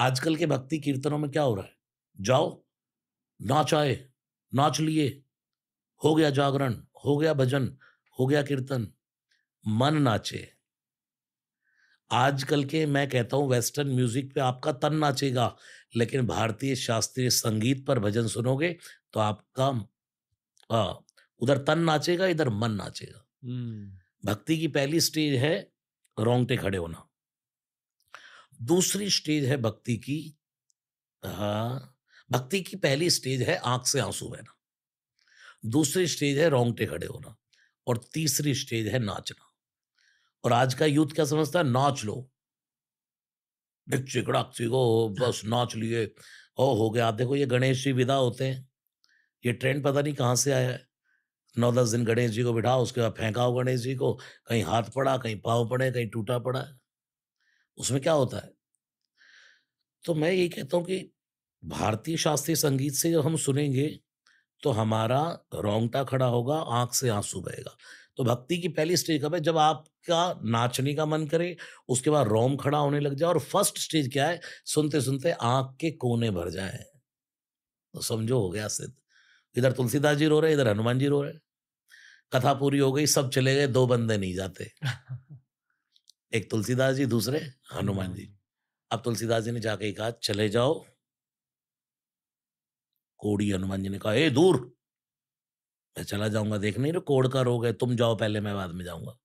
आजकल के भक्ति कीर्तनों में क्या हो रहा है जाओ नाच आए नाच लिए हो गया जागरण हो गया भजन हो गया कीर्तन मन नाचे आजकल के मैं कहता हूं वेस्टर्न म्यूजिक पे आपका तन नाचेगा लेकिन भारतीय शास्त्रीय संगीत पर भजन सुनोगे तो आपका आ, उधर तन नाचेगा इधर मन नाचेगा हम्म। भक्ति की पहली स्टेज है रोंगटे खड़े होना दूसरी स्टेज है भक्ति की हाँ भक्ति की पहली स्टेज है आंख से आंसू बहना दूसरी स्टेज है रोंगटे खड़े होना और तीसरी स्टेज है नाचना और आज का यूथ क्या समझता है नाच लो चिकड़ाक्सी को हाँ। बस नाच लिए ओ हो गया आप देखो ये गणेश जी विदा होते हैं ये ट्रेंड पता नहीं कहाँ से आया है नौ दस दिन गणेश जी को बिठाओ उसके बाद फेंकाओ गणेश जी को कहीं हाथ पड़ा कहीं पाव पड़े कहीं टूटा पड़ा है उसमें क्या होता है तो मैं यही कहता हूँ कि भारतीय शास्त्रीय संगीत से जब हम सुनेंगे तो हमारा रोंगटा खड़ा होगा आंख से आंसू बहेगा तो भक्ति की पहली स्टेज कब है जब आपका नाचने का मन करे उसके बाद रोम खड़ा होने लग जाए और फर्स्ट स्टेज क्या है सुनते सुनते आंख के कोने भर जाए तो समझो हो गया सिद्ध इधर तुलसीदास जी रो रहे इधर हनुमान जी रो रहे कथा पूरी हो गई सब चले गए दो बंदे नहीं जाते एक तुलसीदास जी दूसरे हनुमान जी हम्म। अब तुलसीदास जी ने जाके कहा चले जाओ कोड़ी हनुमान जी ने कहा ए दूर मैं चला जाऊंगा देख नहीं रहे कोड़ का रोग है तुम जाओ पहले मैं बाद में जाऊंगा